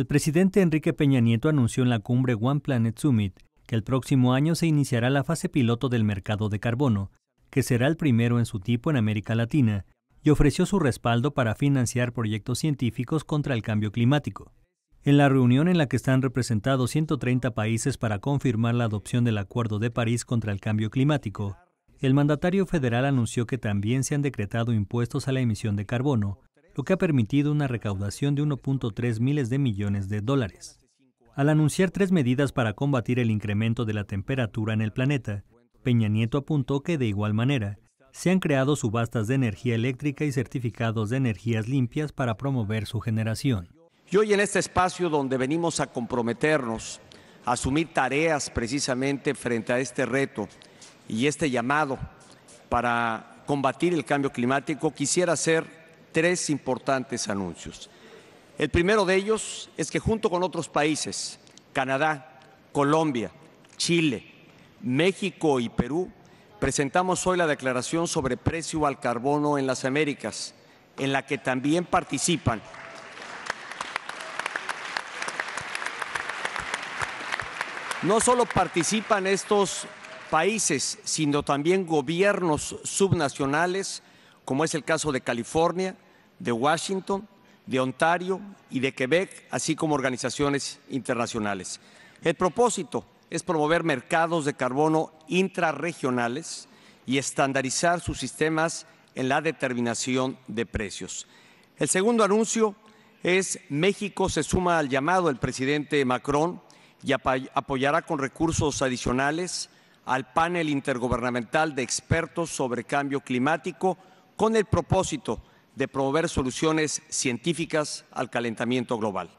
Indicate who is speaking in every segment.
Speaker 1: El presidente Enrique Peña Nieto anunció en la cumbre One Planet Summit que el próximo año se iniciará la fase piloto del mercado de carbono, que será el primero en su tipo en América Latina, y ofreció su respaldo para financiar proyectos científicos contra el cambio climático. En la reunión en la que están representados 130 países para confirmar la adopción del Acuerdo de París contra el Cambio Climático, el mandatario federal anunció que también se han decretado impuestos a la emisión de carbono, lo que ha permitido una recaudación de 1.3 miles de millones de dólares. Al anunciar tres medidas para combatir el incremento de la temperatura en el planeta, Peña Nieto apuntó que de igual manera se han creado subastas de energía eléctrica y certificados de energías limpias para promover su generación.
Speaker 2: Y hoy en este espacio donde venimos a comprometernos, a asumir tareas precisamente frente a este reto y este llamado para combatir el cambio climático, quisiera hacer tres importantes anuncios. El primero de ellos es que junto con otros países, Canadá, Colombia, Chile, México y Perú, presentamos hoy la declaración sobre precio al carbono en las Américas, en la que también participan No solo participan estos países, sino también gobiernos subnacionales, como es el caso de California, de Washington, de Ontario y de Quebec, así como organizaciones internacionales. El propósito es promover mercados de carbono intrarregionales y estandarizar sus sistemas en la determinación de precios. El segundo anuncio es México se suma al llamado del presidente Macron y apoyará con recursos adicionales al panel intergubernamental de expertos sobre cambio climático con el propósito de promover soluciones científicas al calentamiento global.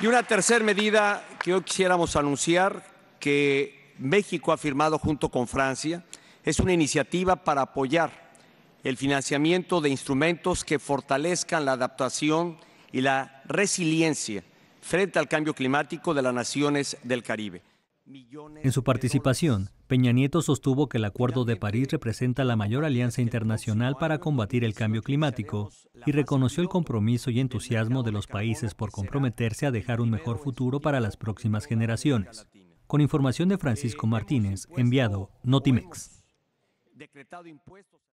Speaker 2: Y una tercera medida que hoy quisiéramos anunciar, que México ha firmado junto con Francia, es una iniciativa para apoyar el financiamiento de instrumentos que fortalezcan la adaptación y la resiliencia frente al cambio climático de las naciones del Caribe.
Speaker 1: En su participación, Peña Nieto sostuvo que el Acuerdo de París representa la mayor alianza internacional para combatir el cambio climático y reconoció el compromiso y entusiasmo de los países por comprometerse a dejar un mejor futuro para las próximas generaciones. Con información de Francisco eh, Martínez, enviado Notimex.